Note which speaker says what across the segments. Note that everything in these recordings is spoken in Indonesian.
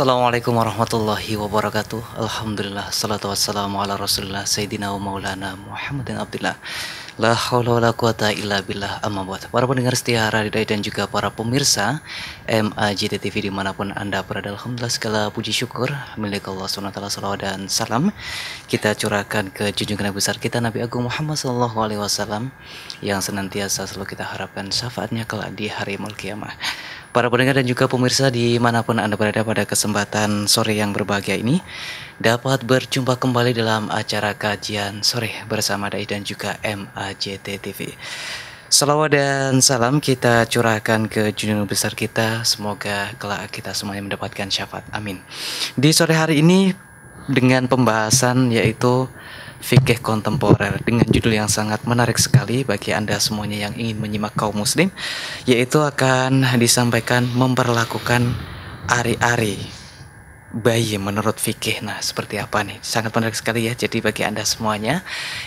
Speaker 1: Assalamualaikum warahmatullahi wabarakatuh Alhamdulillah Salatu wassalamu ala rasulullah Sayyidina wa maulana Muhammadin abdillah La hawla wa la quwata illa billah amma buat Para pendengar setia Radidai dan juga para pemirsa MAJT TV dimanapun anda berada Alhamdulillah segala puji syukur Milik Allah SWT salawat dan salam Kita curahkan ke junjungan Nabi besar kita Nabi Agung Muhammad SAW Yang senantiasa selalu kita harapkan syafaatnya kelak di hari mulkiyamah para pendengar dan juga pemirsa dimanapun Anda berada pada kesempatan sore yang berbahagia ini dapat berjumpa kembali dalam acara kajian sore bersama Dai dan juga MAJT TV. Salawat dan salam kita curahkan ke junjungan besar kita. Semoga kelak kita semuanya mendapatkan syafaat. Amin. Di sore hari ini dengan pembahasan yaitu fikih kontemporer dengan judul yang sangat menarik sekali bagi Anda semuanya yang ingin menyimak kaum muslim yaitu akan disampaikan memperlakukan ari-ari bayi menurut fikih. Nah, seperti apa nih? Sangat menarik sekali ya. Jadi bagi Anda semuanya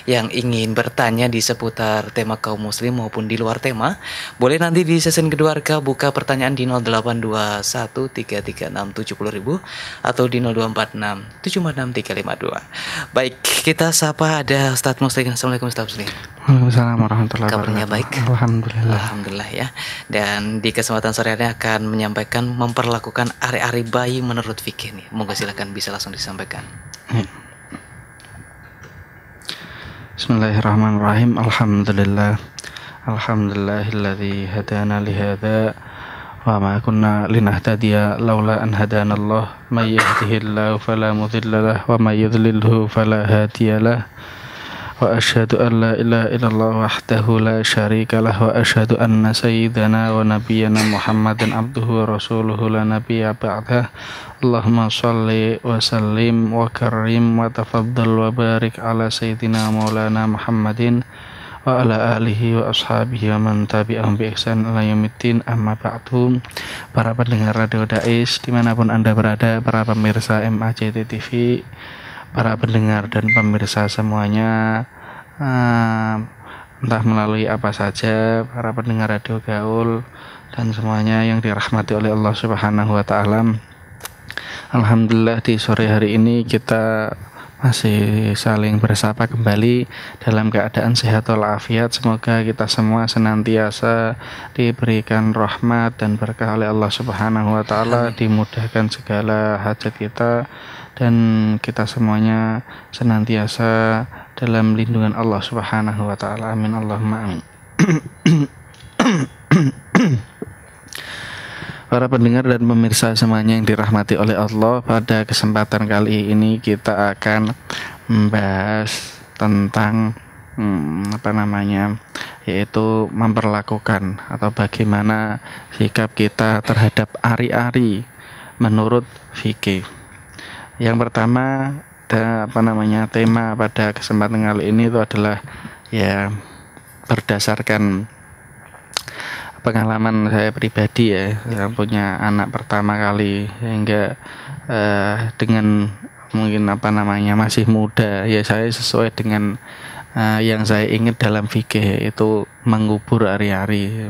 Speaker 1: yang ingin bertanya di seputar tema kaum muslim maupun di luar tema, boleh nanti di sesi kedua Arka buka pertanyaan di 08213367000 atau di 024674352. Baik, kita sapa ada Ustaz Muslim. Assalamualaikum Ustaz Muslim.
Speaker 2: Waalaikumsalam warahmatullahi wabarakatuh. Kabarnya baik. Alhamdulillah.
Speaker 1: Alhamdulillah ya. Dan di kesempatan sore ini akan menyampaikan memperlakukan ari-ari bayi menurut fikih ini? Moga silahkan bisa langsung disampaikan.
Speaker 2: Hmm. Bismillahirrahmanirrahim. Alhamdulillah. Alhamdulillahilladzi hadana lihada wa ma kunna linahtadiya laula an hadana Allah may yahdihillahu fala mudilla wa may yudlilhu fala وأشهد أن لا إله إلا الله وحده لا شريك له وأشهد أن سيدنا ونبينا ba'da عبده ورسوله wa sallim بعده اللهم wa tafaddal وكرم barik وبارك على سيدنا مولانا wa ala alihi wa ashabihi wa man tabi'ahum bi ihsan ila yaumiddin amma ba'du para pendengar radio Dais dimanapun anda berada para pemirsa MACT TV para pendengar dan pemirsa semuanya uh, entah melalui apa saja para pendengar radio gaul dan semuanya yang dirahmati oleh Allah Subhanahu wa taala. Alhamdulillah di sore hari ini kita masih saling bersapa kembali dalam keadaan sehat walafiat. Semoga kita semua senantiasa diberikan rahmat dan berkah oleh Allah Subhanahu wa taala, dimudahkan segala hajat kita dan kita semuanya senantiasa dalam lindungan Allah Subhanahu wa taala. Amin Allahumma amin. Para pendengar dan pemirsa semuanya yang dirahmati oleh Allah, pada kesempatan kali ini kita akan membahas tentang hmm, apa namanya yaitu memperlakukan atau bagaimana sikap kita terhadap ari-ari menurut fikih. Yang pertama ada apa namanya tema pada kesempatan kali ini itu adalah ya berdasarkan pengalaman saya pribadi ya yang punya anak pertama kali sehingga eh, dengan mungkin apa namanya masih muda ya saya sesuai dengan uh, yang saya ingat dalam fikih itu mengubur hari-hari ya,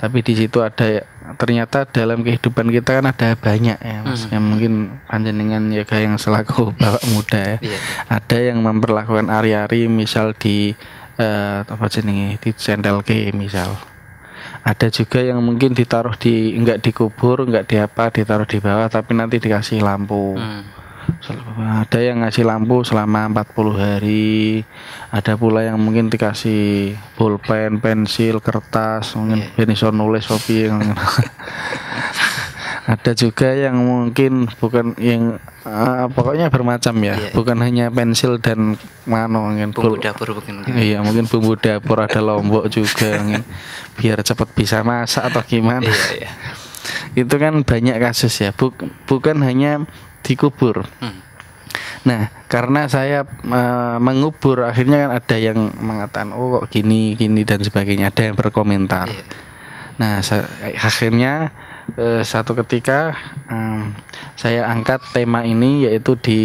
Speaker 2: tapi di situ ada ternyata dalam kehidupan kita kan ada banyak ya mas hmm. yang mungkin panjenengan ya kayak yang selaku bapak muda ya yeah. ada yang memperlakukan ari-ari misal di uh, apa jenenge di sendal ke misal ada juga yang mungkin ditaruh di enggak dikubur enggak di apa ditaruh di bawah tapi nanti dikasih lampu hmm ada yang ngasih lampu selama 40 hari ada pula yang mungkin dikasih pulpen pensil kertas mungkin yeah. Iya. nulis kopi yang ada juga yang mungkin bukan yang uh, pokoknya bermacam ya yeah. bukan hanya pensil dan mano mungkin bumbu dapur mungkin iya mungkin bumbu dapur ada lombok juga mungkin biar cepat bisa masak atau gimana yeah, yeah itu kan banyak kasus ya Buk, bukan hanya dikubur hmm. nah karena saya e, mengubur akhirnya kan ada yang mengatakan oh kok gini gini dan sebagainya ada yang berkomentar yeah. nah akhirnya e, satu ketika e, saya angkat tema ini yaitu di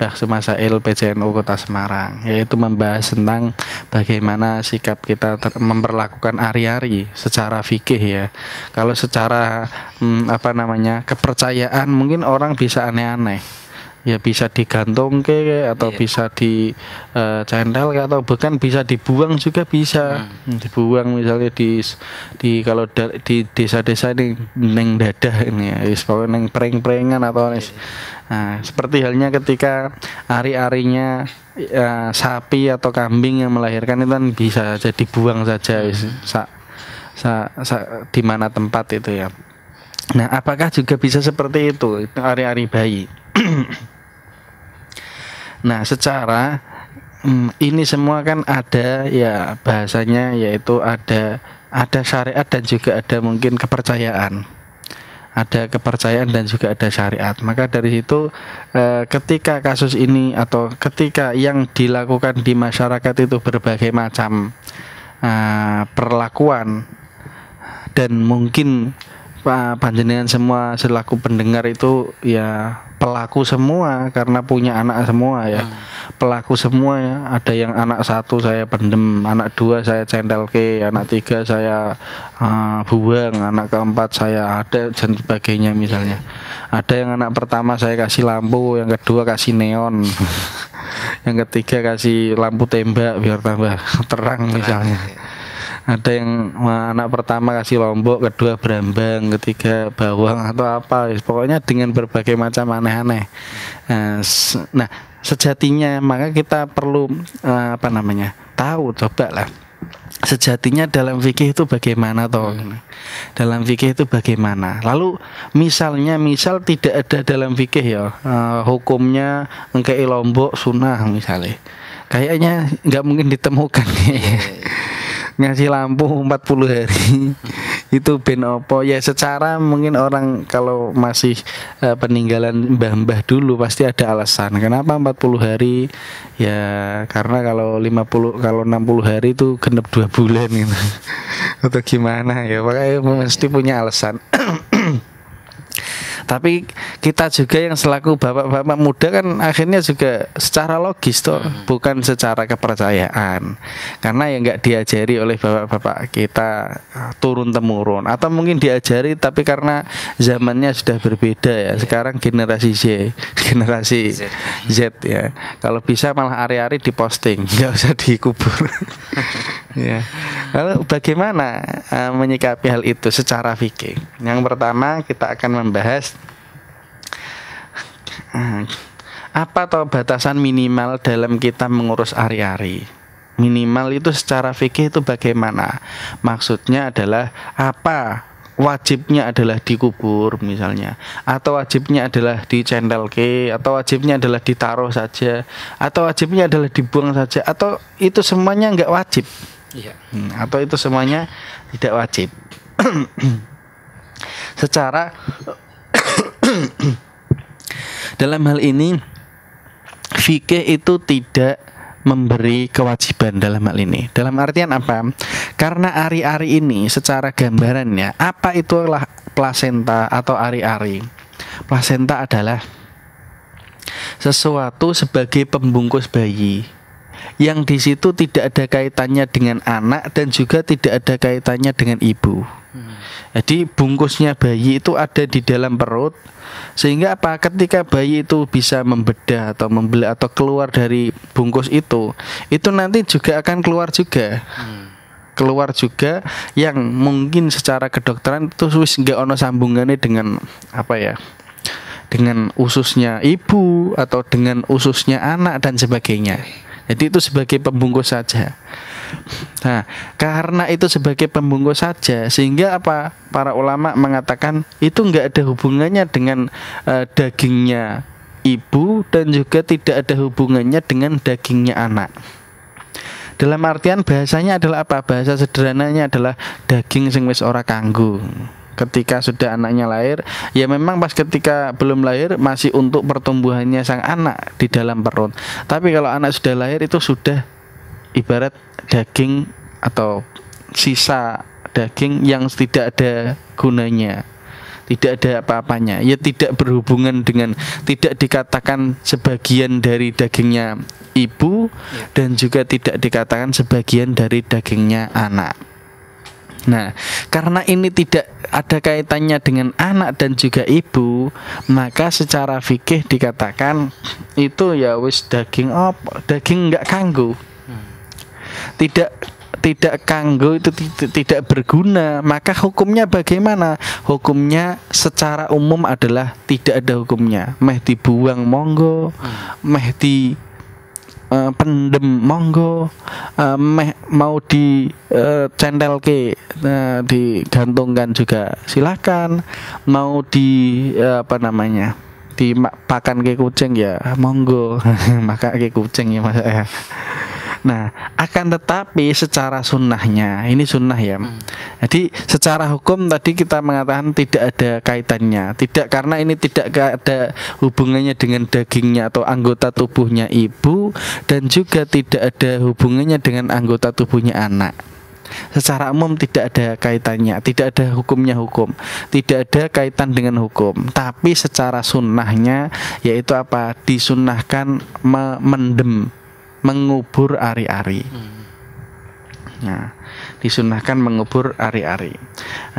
Speaker 2: Bah semasa LPJNU Kota Semarang yaitu membahas tentang bagaimana sikap kita memperlakukan ari-ari secara fikih ya kalau secara hmm, apa namanya kepercayaan mungkin orang bisa aneh-aneh ya bisa digantung ke atau yeah. bisa di uh, atau bahkan bisa dibuang juga bisa hmm. hmm. dibuang misalnya di di kalau da, di desa-desa ini neng dadah ini ya is neng pereng-perengan atau yeah. nah, seperti halnya ketika ari-arinya uh, sapi atau kambing yang melahirkan itu kan bisa jadi buang saja hmm. sa, sa, sa, di mana tempat itu ya nah apakah juga bisa seperti itu ari-ari bayi Nah, secara hmm, ini semua kan ada ya bahasanya yaitu ada ada syariat dan juga ada mungkin kepercayaan. Ada kepercayaan dan juga ada syariat. Maka dari situ eh, ketika kasus ini atau ketika yang dilakukan di masyarakat itu berbagai macam eh, perlakuan dan mungkin Pak eh, Panjenengan semua selaku pendengar itu ya pelaku semua karena punya anak semua ya hmm. pelaku semua ya ada yang anak satu saya pendem anak dua saya centel ke anak tiga saya uh, buang anak keempat saya ada dan sebagainya misalnya yeah. ada yang anak pertama saya kasih lampu yang kedua kasih neon yang ketiga kasih lampu tembak biar tambah terang, misalnya yeah ada yang anak pertama kasih lombok kedua berambang ketiga bawang atau apa pokoknya dengan berbagai macam aneh-aneh eh, nah sejatinya maka kita perlu eh, apa namanya tahu coba lah sejatinya dalam fikih itu bagaimana toh hmm. dalam fikih itu bagaimana lalu misalnya misal tidak ada dalam fikih ya eh, hukumnya engkei lombok sunnah misalnya kayaknya nggak mungkin ditemukan yeah. Iya ngasih lampu 40 hari itu ben opo ya secara mungkin orang kalau masih uh, peninggalan mbah-mbah dulu pasti ada alasan kenapa 40 hari ya karena kalau 50 kalau 60 hari itu genep dua bulan gitu atau gimana ya makanya mesti punya alasan tapi kita juga yang selaku bapak-bapak muda kan akhirnya juga secara logis toh hmm. bukan secara kepercayaan karena yang nggak diajari oleh bapak-bapak kita eh, turun temurun atau mungkin diajari tapi karena zamannya sudah berbeda ya iya. sekarang generasi Z generasi Z, Z ya kalau bisa malah hari-hari diposting nggak usah dikubur ya. Lalu bagaimana uh, menyikapi hal itu secara fikih? Yang pertama kita akan membahas uh, apa atau batasan minimal dalam kita mengurus ari-ari. Minimal itu secara fikih itu bagaimana? Maksudnya adalah apa wajibnya adalah dikubur misalnya atau wajibnya adalah ke, atau wajibnya adalah ditaruh saja atau wajibnya adalah dibuang saja atau itu semuanya nggak wajib Iya. Hmm, atau itu semuanya tidak wajib. Secara dalam hal ini fikih itu tidak memberi kewajiban dalam hal ini. Dalam artian apa? Karena ari-ari ini secara gambarannya apa itulah plasenta atau ari-ari. Plasenta adalah sesuatu sebagai pembungkus bayi yang di situ tidak ada kaitannya dengan anak dan juga tidak ada kaitannya dengan ibu. Hmm. Jadi bungkusnya bayi itu ada di dalam perut sehingga apa ketika bayi itu bisa membedah atau membelah atau keluar dari bungkus itu itu nanti juga akan keluar juga. Hmm keluar juga yang mungkin secara kedokteran itu wis nggak ono sambungannya dengan apa ya dengan ususnya ibu atau dengan ususnya anak dan sebagainya. Jadi itu sebagai pembungkus saja. Nah, karena itu sebagai pembungkus saja, sehingga apa para ulama mengatakan itu nggak ada hubungannya dengan uh, dagingnya ibu dan juga tidak ada hubungannya dengan dagingnya anak. Dalam artian bahasanya adalah apa? Bahasa sederhananya adalah daging sing wis ora kanggo ketika sudah anaknya lahir ya memang pas ketika belum lahir masih untuk pertumbuhannya sang anak di dalam perut tapi kalau anak sudah lahir itu sudah ibarat daging atau sisa daging yang tidak ada gunanya tidak ada apa-apanya ya tidak berhubungan dengan tidak dikatakan sebagian dari dagingnya ibu ya. dan juga tidak dikatakan sebagian dari dagingnya anak Nah, karena ini tidak ada kaitannya dengan anak dan juga ibu, maka secara fikih dikatakan itu ya wis daging op, daging nggak kanggo. Tidak tidak kanggo itu tidak berguna maka hukumnya bagaimana hukumnya secara umum adalah tidak ada hukumnya meh dibuang monggo meh di uh, pendem monggo uh, meh mau di uh, eh, centel ke uh, digantungkan juga silahkan mau di uh, apa namanya dimakan ke kucing ya monggo maka ke kucing ya mas ya Nah, akan tetapi secara sunnahnya, ini sunnah ya. Hmm. Jadi secara hukum tadi kita mengatakan tidak ada kaitannya, tidak karena ini tidak ada hubungannya dengan dagingnya atau anggota tubuhnya ibu dan juga tidak ada hubungannya dengan anggota tubuhnya anak secara umum tidak ada kaitannya, tidak ada hukumnya hukum, tidak ada kaitan dengan hukum. Tapi secara sunnahnya yaitu apa? Disunahkan mendem mengubur ari-ari. Hmm. Nah, disunahkan mengubur ari-ari.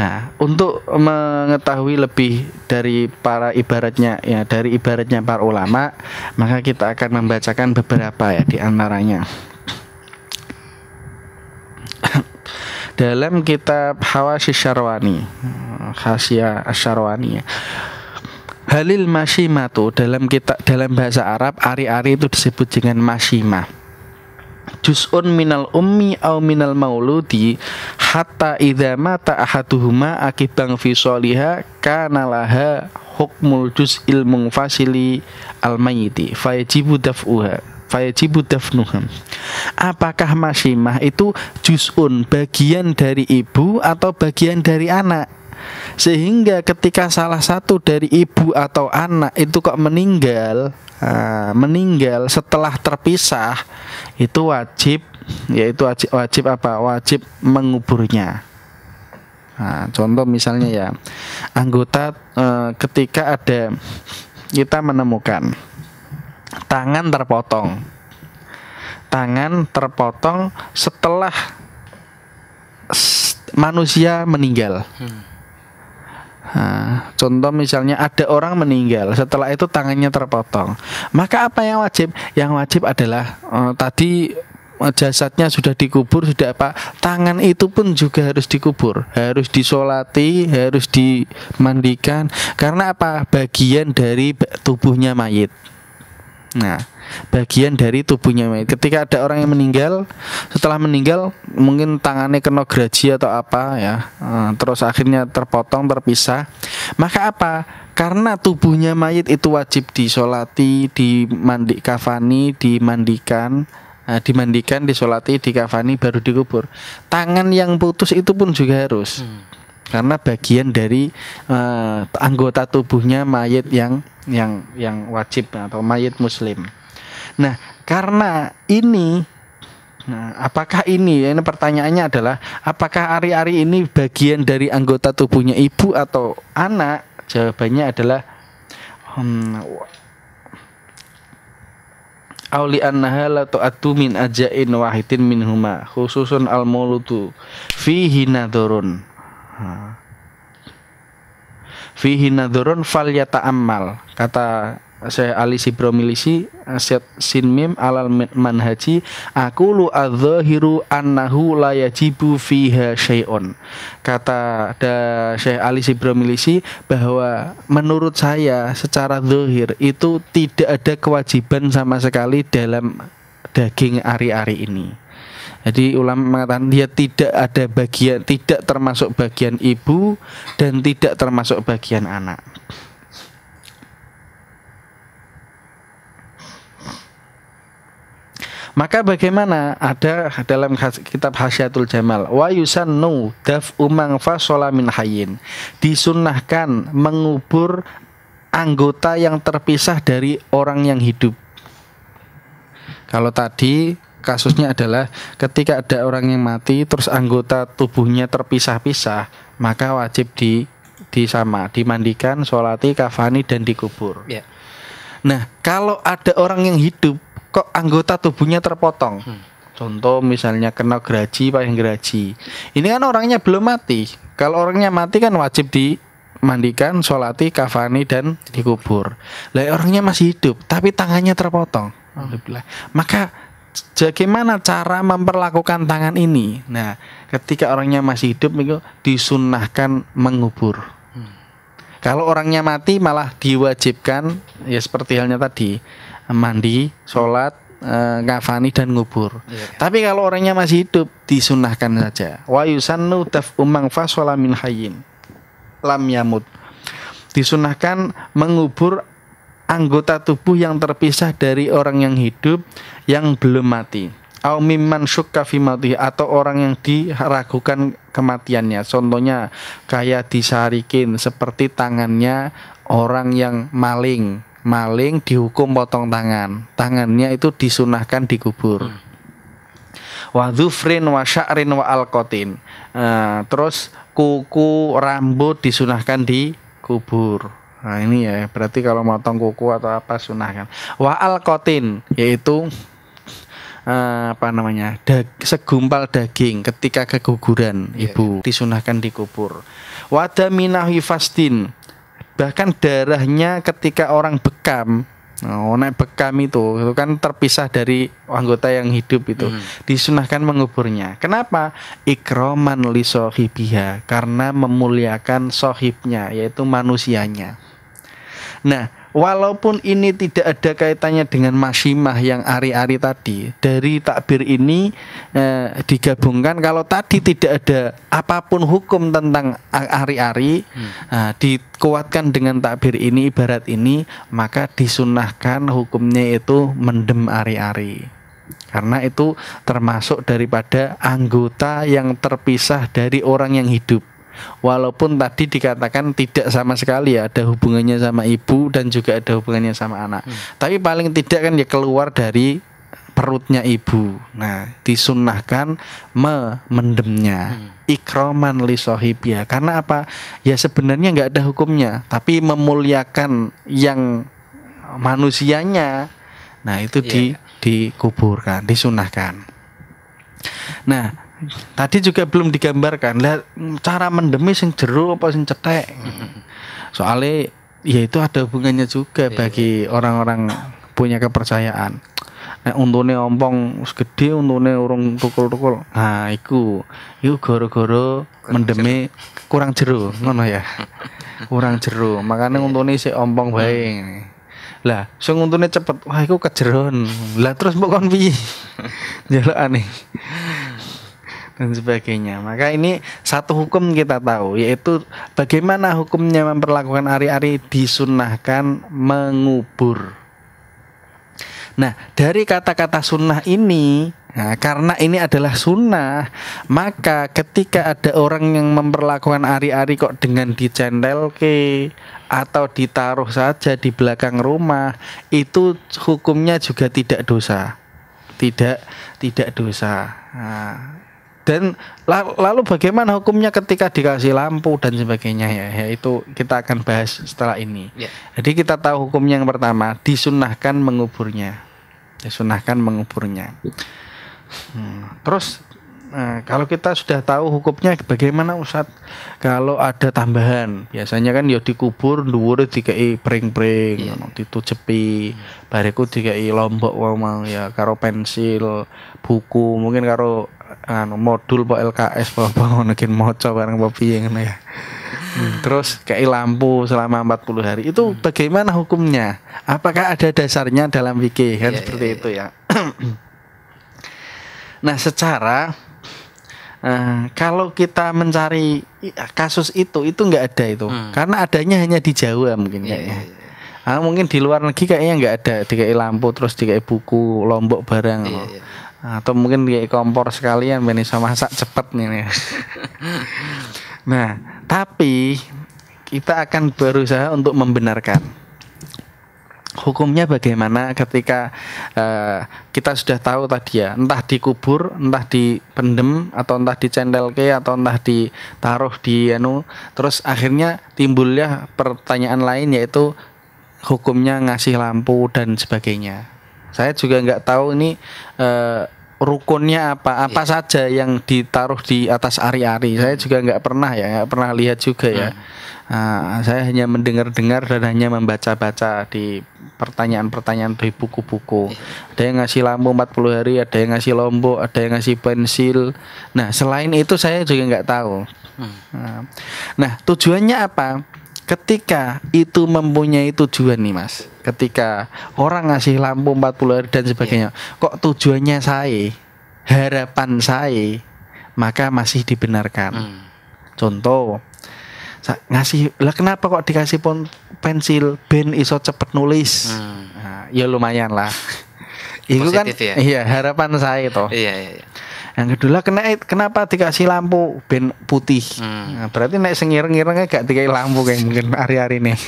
Speaker 2: Nah, untuk mengetahui lebih dari para ibaratnya ya dari ibaratnya para ulama, maka kita akan membacakan beberapa ya di antaranya. Dalam kitab Hawa Syarwani, Khasya Asyarwani ya Halil tuh dalam kita dalam bahasa Arab ari-ari itu disebut dengan mashima. Juz'un minal ummi au minal mauludi hatta idza mata ahaduhuma akibang fi soliha kana laha hukmul juz'il fasili al mayyiti fayajibu daf'uha fayajibu dafnuha. Apakah mashimah itu juz'un bagian dari ibu atau bagian dari anak? sehingga ketika salah satu dari ibu atau anak itu kok meninggal uh, meninggal setelah terpisah itu wajib yaitu wajib wajib apa wajib menguburnya nah, contoh misalnya ya anggota uh, ketika ada kita menemukan tangan terpotong tangan terpotong setelah manusia meninggal hmm Nah, contoh misalnya ada orang meninggal, setelah itu tangannya terpotong. Maka apa yang wajib? Yang wajib adalah eh, tadi eh, jasadnya sudah dikubur sudah apa tangan itu pun juga harus dikubur harus disolati harus dimandikan karena apa bagian dari tubuhnya mayit nah bagian dari tubuhnya mayat. Ketika ada orang yang meninggal, setelah meninggal mungkin tangannya kena gergaji atau apa ya, eh, terus akhirnya terpotong terpisah. Maka apa? Karena tubuhnya mayit itu wajib disolati, dimandik kafani, dimandikan eh, dimandikan, disolati, dikafani, baru dikubur. Tangan yang putus itu pun juga harus, hmm. karena bagian dari uh, anggota tubuhnya mayit yang yang yang wajib atau mayit muslim. Nah, karena ini Nah, apakah ini ya? Ini pertanyaannya adalah apakah ari-ari ini bagian dari anggota tubuhnya ibu atau anak? Jawabannya adalah hmm, Auli annaha la tu'attu min ajain wahidin huma khususun al maulutu fihi nadurun. Fihi nadurun fal yata'ammal. Kata saya alisi bromilisi asyad Mim alal manhaji aku lu adzahiru annahu layajibu fiha syai'un kata da Syekh Ali Sibromilisi bahwa menurut saya secara Zuhir itu tidak ada kewajiban sama sekali dalam daging ari-ari ini jadi ulama mengatakan dia tidak ada bagian tidak termasuk bagian ibu dan tidak termasuk bagian anak Maka bagaimana ada dalam kitab Hasyatul Jamal wa yusannu daf umang fasola min hayyin. Disunnahkan mengubur anggota yang terpisah dari orang yang hidup. Kalau tadi kasusnya adalah ketika ada orang yang mati terus anggota tubuhnya terpisah-pisah, maka wajib di disama, dimandikan, sholati, kafani dan dikubur. Ya. Nah, kalau ada orang yang hidup kok anggota tubuhnya terpotong. Hmm. Contoh misalnya kena geraji, paling geraji. Ini kan orangnya belum mati. Kalau orangnya mati kan wajib dimandikan, sholati, kafani dan dikubur. Lah orangnya masih hidup, tapi tangannya terpotong. Hmm. Alhamdulillah. Maka bagaimana cara memperlakukan tangan ini? Nah, ketika orangnya masih hidup itu disunahkan mengubur. Hmm. Kalau orangnya mati malah diwajibkan ya seperti halnya tadi mandi, sholat, uh, ngafani dan ngubur. Yeah. Tapi kalau orangnya masih hidup disunahkan saja. Wa yusannu daf'u min hayyin lam yamut. Disunahkan mengubur anggota tubuh yang terpisah dari orang yang hidup yang belum mati. Au mimman syukka fi atau orang yang diragukan kematiannya. Contohnya kayak disarikin seperti tangannya orang yang maling maling dihukum potong tangan tangannya itu disunahkan dikubur hmm. wa dhufrin wa sya'rin wa alkotin eh, terus kuku rambut disunahkan dikubur nah ini ya berarti kalau motong kuku atau apa sunahkan wa alkotin yaitu uh, apa namanya dag, segumpal daging ketika keguguran yeah. ibu iya. disunahkan dikubur minah wifastin bahkan darahnya ketika orang bekam Oh, naik bekam itu, itu kan terpisah dari anggota yang hidup itu. Hmm. Disunahkan menguburnya. Kenapa? Ikroman li sohibiha, karena memuliakan sohibnya, yaitu manusianya. Nah, walaupun ini tidak ada kaitannya dengan masimah yang ari-ari tadi dari takbir ini eh, digabungkan kalau tadi tidak ada apapun hukum tentang ari-ari hmm. eh, dikuatkan dengan takbir ini ibarat ini maka disunahkan hukumnya itu mendem ari-ari karena itu termasuk daripada anggota yang terpisah dari orang yang hidup Walaupun tadi dikatakan tidak sama sekali ya ada hubungannya sama ibu dan juga ada hubungannya sama anak. Hmm. Tapi paling tidak kan ya keluar dari perutnya ibu. Nah, disunahkan memendemnya Hmm. Ikroman li ya. Karena apa? Ya sebenarnya nggak ada hukumnya, tapi memuliakan yang manusianya. Nah, itu yeah. di iya. dikuburkan, disunahkan. Nah, Tadi juga belum digambarkan. Lihat cara mendemi sing jeruk apa sing cetek. Soalnya ya itu ada hubungannya juga iya. bagi orang-orang punya kepercayaan. Nek untune ompong segede untune urung tukul-tukul. Nah, iku iku goro-goro mendemi kurang jeru, ngono ya. kurang jeruk. Makanya yeah. untune si ompong baik. Hmm. Lah, sing untune cepet, wah iku kejeron. Lah terus mbok kon piye? Jalukane. aneh dan sebagainya. Maka ini satu hukum kita tahu yaitu bagaimana hukumnya memperlakukan ari-ari disunahkan mengubur. Nah, dari kata-kata sunnah ini, nah, karena ini adalah sunnah, maka ketika ada orang yang memperlakukan ari-ari kok dengan dicendel ke atau ditaruh saja di belakang rumah, itu hukumnya juga tidak dosa. Tidak tidak dosa. Nah, dan lalu bagaimana hukumnya ketika dikasih lampu dan sebagainya ya, ya itu kita akan bahas setelah ini yeah. jadi kita tahu hukum yang pertama disunahkan menguburnya disunahkan menguburnya hmm. terus Nah, kalau kita sudah tahu hukumnya bagaimana Ustaz kalau ada tambahan biasanya kan ya dikubur dhuwure dikai pring-pring yeah. cepi, bariku dikai lombok mau ya karo pensil buku mungkin karo anu modul po LKS po apa ngono kin maca bareng po piye ngono ya. Hmm, terus kayak lampu selama 40 hari itu hmm. bagaimana hukumnya? Apakah ada dasarnya dalam fikih kan yeah, iya, seperti yeah, itu ya. nah, secara Uh, kalau kita mencari kasus itu itu nggak ada itu hmm. karena adanya hanya di Jawa mungkin yeah, kayaknya. Yeah, yeah. mungkin di luar negeri kayaknya nggak ada dikai lampu terus dikai buku lombok barang. Yeah, yeah atau mungkin di kompor sekalian ben sama masak cepet nih. nah, tapi kita akan berusaha untuk membenarkan. Hukumnya bagaimana ketika uh, kita sudah tahu tadi ya, entah dikubur, entah dipendem atau entah dicendelke atau entah ditaruh di anu, terus akhirnya timbulnya pertanyaan lain yaitu hukumnya ngasih lampu dan sebagainya. Saya juga nggak tahu ini uh, rukunnya apa apa yeah. saja yang ditaruh di atas ari-ari saya hmm. juga nggak pernah ya nggak pernah lihat juga ya uh, saya hanya mendengar-dengar dan hanya membaca-baca di pertanyaan-pertanyaan di buku-buku iya. ada yang ngasih lampu 40 hari ada yang ngasih lombok ada yang ngasih pensil nah selain itu saya juga nggak tahu hmm. ah, nah tujuannya apa ketika itu mempunyai tujuan nih mas ketika orang ngasih lampu 40 hari dan sebagainya yeah. kok tujuannya saya harapan saya maka masih dibenarkan mm. contoh ngasih lah kenapa kok dikasih pun pensil ben iso cepet nulis hmm. nah, ya lumayan lah itu kan ya? iya harapan saya itu. iya, iya, iya. Yang kedua kena eh, kenapa dikasih lampu ben putih. Hmm. Nah, berarti naik sengireng ngirengnya gak dikasih lampu kayak mungkin hari-hari ini.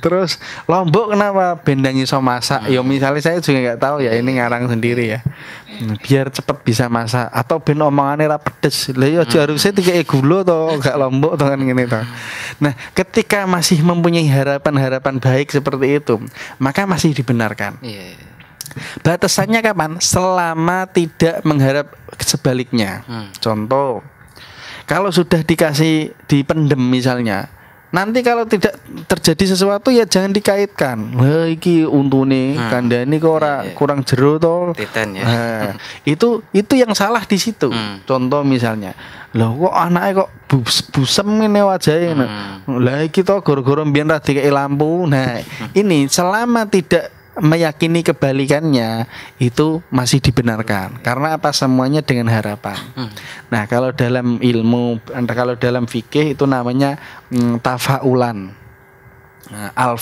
Speaker 2: Terus Lombok kenapa bendang iso masak? Ya, hmm. Ya misalnya saya juga nggak tahu ya ini ngarang sendiri ya. Nah, biar cepet bisa masak atau ben omongannya ra pedes. Lah ya hmm. harusnya dikasih gula toh gak Lombok tuh kan gini toh. Hmm. Nah, ketika masih mempunyai harapan-harapan baik seperti itu, maka masih dibenarkan. Yeah. Iya. Batasannya kapan? Selama tidak mengharap sebaliknya. Hmm. Contoh, kalau sudah dikasih dipendem misalnya, nanti kalau tidak terjadi sesuatu ya jangan dikaitkan. Lah iki untune hmm. kok ora yeah, yeah. kurang jero to. Titan ya. Nah, itu itu yang salah di situ. Hmm. Contoh misalnya, loh kok anaknya kok bus busem ini wajahnya Hmm. Lah iki to gara-gara mbiyen ra lampu. Nah, ini selama tidak meyakini kebalikannya itu masih dibenarkan karena apa semuanya dengan harapan. Hmm. Nah, kalau dalam ilmu kalau dalam fikih itu namanya mm, tafaulan. Nah, al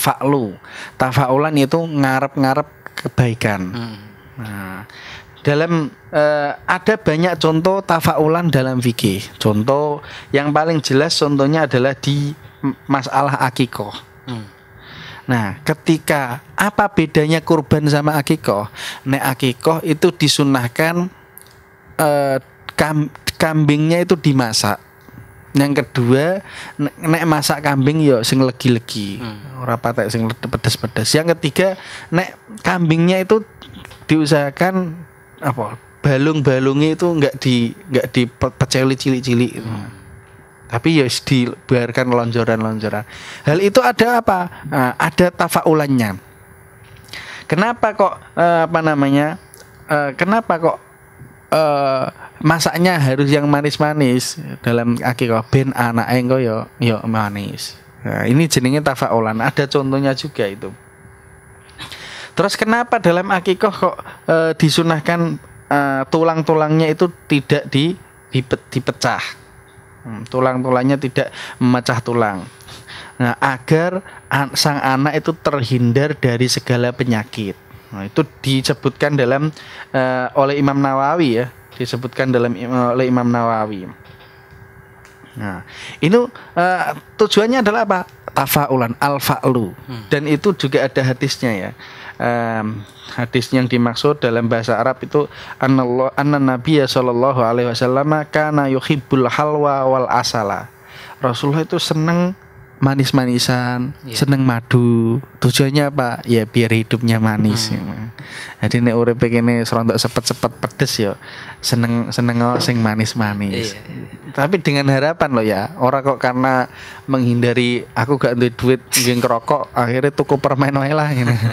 Speaker 2: Tafaulan itu ngarep-ngarep kebaikan. Hmm. Nah, dalam eh, ada banyak contoh tafaulan dalam fikih. Contoh yang paling jelas contohnya adalah di masalah akikoh Nah, ketika apa bedanya kurban sama akikoh? Nek akikoh itu disunahkan eh, kam, kambingnya itu dimasak. Yang kedua, nek, nek masak kambing yo ya sing legi-legi, hmm. ora patek sing pedes-pedes. Yang ketiga, nek kambingnya itu diusahakan apa? Balung-balungnya itu enggak di enggak dipeceli cilik-cilik. Hmm tapi ya dibiarkan lonjoran-lonjoran. Hal itu ada apa? Nah, ada tafaulannya. Kenapa kok eh, apa namanya? Eh, kenapa kok eh, masaknya harus yang manis-manis dalam akikah ben anak engko yo ya, yo ya manis. Nah, ini jenenge tafaulan. Ada contohnya juga itu. Terus kenapa dalam akikah kok eh, disunahkan eh, tulang-tulangnya itu tidak di, dipecah? Hmm, tulang-tulangnya tidak memecah tulang. Nah, agar an sang anak itu terhindar dari segala penyakit. Nah, itu disebutkan dalam uh, oleh Imam Nawawi ya, disebutkan dalam uh, oleh Imam Nawawi. Nah, ini uh, tujuannya adalah apa? Tafaulan al-fa'lu. Hmm. Dan itu juga ada hadisnya ya um, hadis yang dimaksud dalam bahasa Arab itu an-nabi ya sallallahu alaihi wasallam kana yuhibbul halwa wal asala. Rasulullah itu seneng manis-manisan, yeah. seneng madu. Tujuannya apa? Ya biar hidupnya manis. Hmm. Ya. Jadi nek urip kene serontok sepet-sepet pedes ya. Seneng seneng oh, sing manis-manis. Yeah, iya. Tapi dengan harapan loh ya. Orang kok karena menghindari aku gak duit duit geng rokok akhirnya tuku permen wae lah gitu.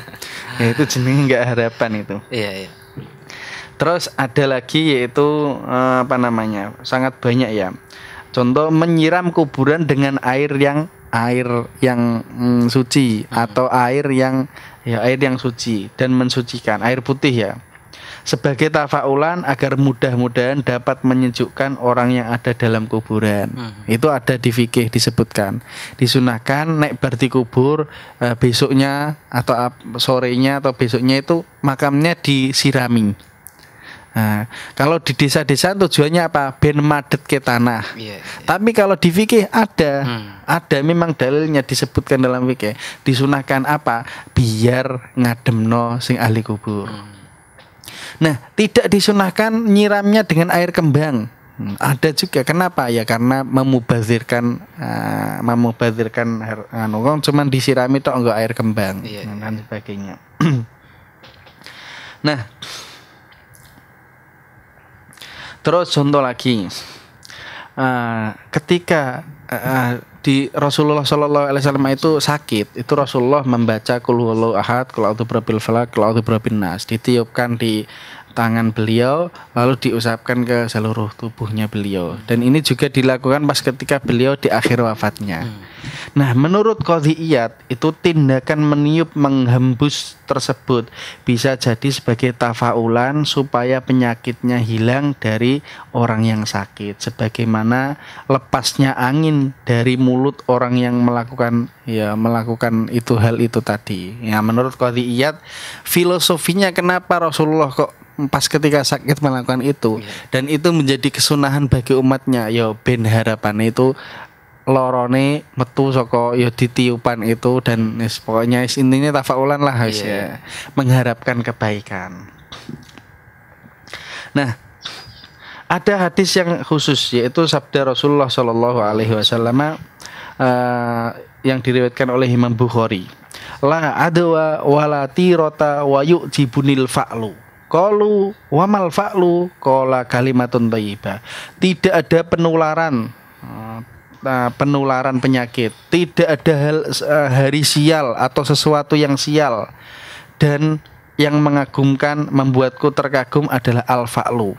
Speaker 2: ya itu jenis nggak harapan itu iya iya terus ada lagi yaitu eh, apa namanya sangat banyak ya contoh menyiram kuburan dengan air yang air yang mm, suci hmm. atau air yang ya air yang suci dan mensucikan air putih ya sebagai tafaulan agar mudah-mudahan dapat menyejukkan orang yang ada dalam kuburan. Hmm. Itu ada di fikih disebutkan. Disunahkan naik berarti kubur eh, besoknya atau sorenya atau besoknya itu makamnya disirami. Nah, kalau di desa-desa tujuannya apa? Ben madet ke tanah. Yeah, yeah. Tapi kalau di fikih ada, hmm. ada memang dalilnya disebutkan dalam fikih. Disunahkan apa? Biar ngademno sing ahli kubur. Hmm. Nah, tidak disunahkan nyiramnya dengan air kembang. Hmm, ada juga kenapa ya karena memubazirkan uh, memubazirkan anu uh, cuman disirami tok enggak air kembang iya, dan iya. sebagainya. nah, terus contoh lagi. Uh, ketika uh, di Rasulullah Shallallahu Alaihi Wasallam itu sakit, itu Rasulullah membaca kulhulahu ahad, kulautu berabil falak, kulautu berabin nas, ditiupkan di tangan beliau lalu diusapkan ke seluruh tubuhnya beliau dan ini juga dilakukan pas ketika beliau di akhir wafatnya. Hmm. Nah, menurut Iyad itu tindakan meniup menghembus tersebut bisa jadi sebagai tafaulan supaya penyakitnya hilang dari orang yang sakit sebagaimana lepasnya angin dari mulut orang yang melakukan ya melakukan itu hal itu tadi. Ya, menurut Iyad filosofinya kenapa Rasulullah kok pas ketika sakit melakukan itu yeah. dan itu menjadi kesunahan bagi umatnya yo ya, ben harapan itu lorone metu soko yo ya, ditiupan itu dan yes, pokoknya yes, intinya tafaulan lah yeah. ya mengharapkan kebaikan nah ada hadis yang khusus yaitu sabda Rasulullah Shallallahu Alaihi Wasallam uh, yang diriwayatkan oleh Imam Bukhari la adwa walati rota wayuk jibunil fa'lu Kolu wamal fa'lu kola kalimatun thayyibah. Tidak ada penularan eh, eh, penularan penyakit, tidak ada hal, eh, hari sial atau sesuatu yang sial. Dan yang mengagumkan membuatku terkagum adalah al-fa'lu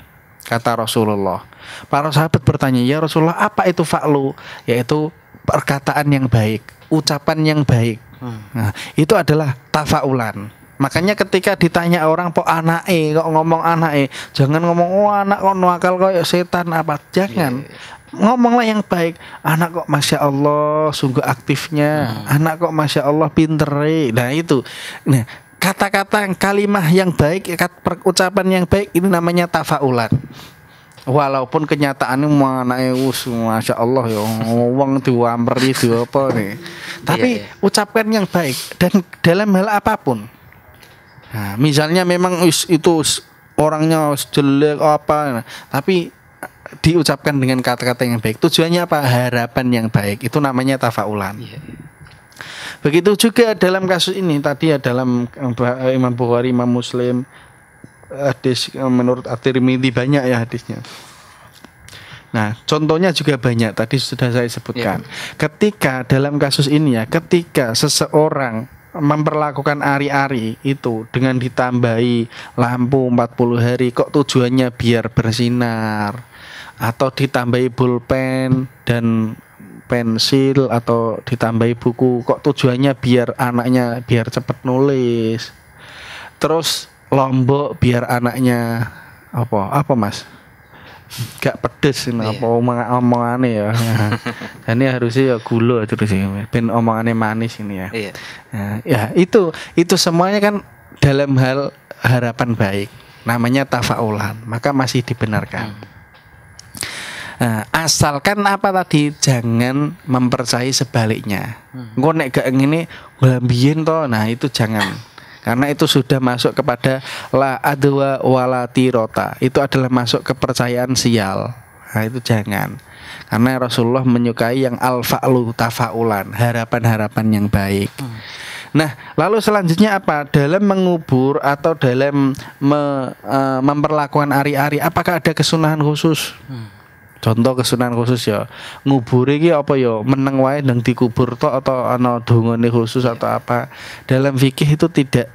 Speaker 2: kata Rasulullah. Para sahabat bertanya, "Ya Rasulullah, apa itu fa'lu?" yaitu perkataan yang baik, ucapan yang baik. Hmm. Nah, itu adalah tafaulan. Makanya ketika ditanya orang po anak e kok ngomong anak e, jangan ngomong oh anak kok nakal kok setan apa. Jangan. Yeah. Iya, iya. Ngomonglah yang baik. Anak kok masya Allah sungguh aktifnya. Hmm. Anak kok masya Allah pinter. Nah itu. Nah kata-kata yang kalimah yang baik, ucapan yang baik ini namanya tafaulan. Walaupun kenyataannya mana us, masya Allah ya, uang merdi dua apa nih. Tapi yeah, yeah. ucapkan yang baik dan dalam hal apapun Nah, misalnya memang itu orangnya jelek apa, tapi eh, diucapkan dengan kata-kata yang baik. Tujuannya apa? Harapan yang baik. Itu namanya tafaulan. Iya, iya. Begitu juga dalam kasus ini tadi ya dalam eh, eh, Imam Bukhari, Imam Muslim hadis menurut At-Tirmidzi banyak ya hadisnya. Nah, contohnya juga banyak tadi sudah saya sebutkan. Yeah. Ketika dalam kasus ini ya, ketika seseorang memperlakukan ari-ari itu dengan ditambahi lampu 40 hari kok tujuannya biar bersinar atau ditambahi pulpen dan pensil atau ditambahi buku kok tujuannya biar anaknya biar cepat nulis terus lombok biar anaknya apa apa mas gak pedes ini iya. apa omong omongane ya. nah, ini harusnya ya gula terus sih omongan omongane manis ini ya. Iya. Nah, ya itu itu semuanya kan dalam hal harapan baik. Namanya tafaulan, maka masih dibenarkan. Hmm. Nah, asalkan apa tadi jangan mempercayai sebaliknya. Hmm. nek gak ngene, to, nah itu jangan. karena itu sudah masuk kepada la adwa walati rota itu adalah masuk kepercayaan sial nah itu jangan karena Rasulullah menyukai yang alfa'lu tafa'ulan harapan-harapan yang baik hmm. Nah, lalu selanjutnya apa? Dalam mengubur atau dalam me, uh, memperlakukan ari-ari, apakah ada kesunahan khusus? Hmm contoh kesunan khusus ya nguburi ini apa ya meneng wae nang dikubur tok atau ana dongane khusus atau apa dalam fikih itu tidak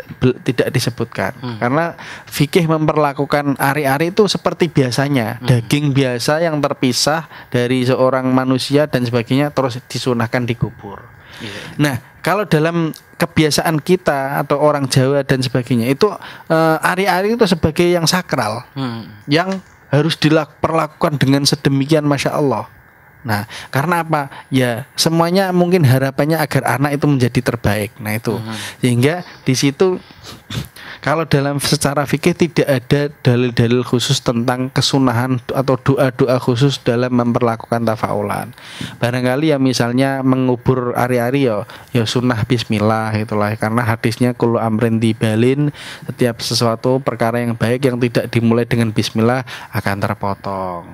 Speaker 2: tidak disebutkan hmm. karena fikih memperlakukan ari-ari itu seperti biasanya hmm. daging biasa yang terpisah dari seorang manusia dan sebagainya terus disunahkan dikubur yeah. nah kalau dalam kebiasaan kita atau orang Jawa dan sebagainya itu ari eh, ari-ari itu sebagai yang sakral hmm. yang harus diperlakukan dengan sedemikian masya Allah Nah, karena apa? Ya, semuanya mungkin harapannya agar anak itu menjadi terbaik. Nah, itu. Hmm. Sehingga di situ kalau dalam secara fikih tidak ada dalil-dalil khusus tentang kesunahan atau doa-doa khusus dalam memperlakukan tafaulan. Barangkali ya misalnya mengubur ari-ari ya, ya sunnah bismillah itulah karena hadisnya kalau amrin dibalin setiap sesuatu perkara yang baik yang tidak dimulai dengan bismillah akan terpotong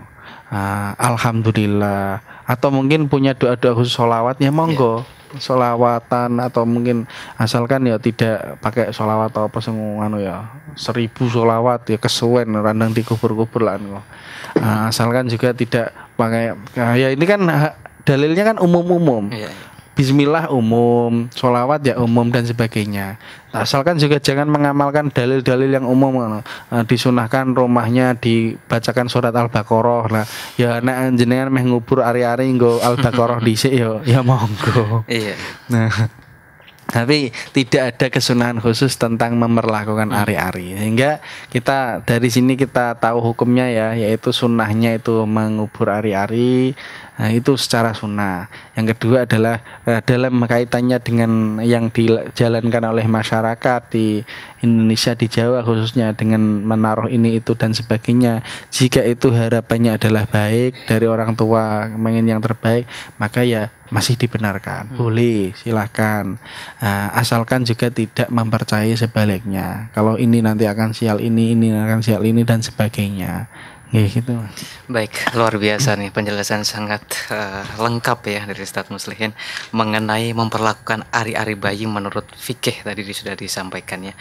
Speaker 2: uh, alhamdulillah atau mungkin punya doa-doa khusus solawatnya monggo yeah. solawatan atau mungkin asalkan ya tidak pakai solawat atau apa semua anu ya seribu solawat ya kesuwen randang di kubur-kubur lah uh, asalkan juga tidak pakai uh, ya ini kan dalilnya kan umum-umum yeah. Iya. Bismillah umum, sholawat ya umum dan sebagainya. Asalkan juga jangan mengamalkan dalil-dalil yang umum. Nah, disunahkan rumahnya dibacakan surat Al-Baqarah. Nah, ya nek jenengan meh ngubur ari-ari nggo Al-Baqarah dhisik ya ya monggo. Iya. Nah, tapi tidak ada kesunahan khusus tentang memperlakukan hmm. ari-ari sehingga kita dari sini kita tahu hukumnya ya yaitu sunnahnya itu mengubur ari-ari nah, itu secara sunnah yang kedua adalah eh, dalam kaitannya dengan yang dijalankan oleh masyarakat di Indonesia di Jawa khususnya dengan menaruh ini itu dan sebagainya. Jika itu harapannya adalah baik dari orang tua ingin yang terbaik, maka ya masih dibenarkan, hmm. boleh silahkan, uh, ah, asalkan juga tidak mempercayai sebaliknya. Kalau ini nanti akan sial ini, ini akan sial ini dan sebagainya. Ya, gitu.
Speaker 1: Baik, luar biasa nih penjelasan sangat uh, lengkap ya dari Ustadz Muslihin mengenai memperlakukan ari-ari bayi menurut fikih tadi sudah disampaikan ya.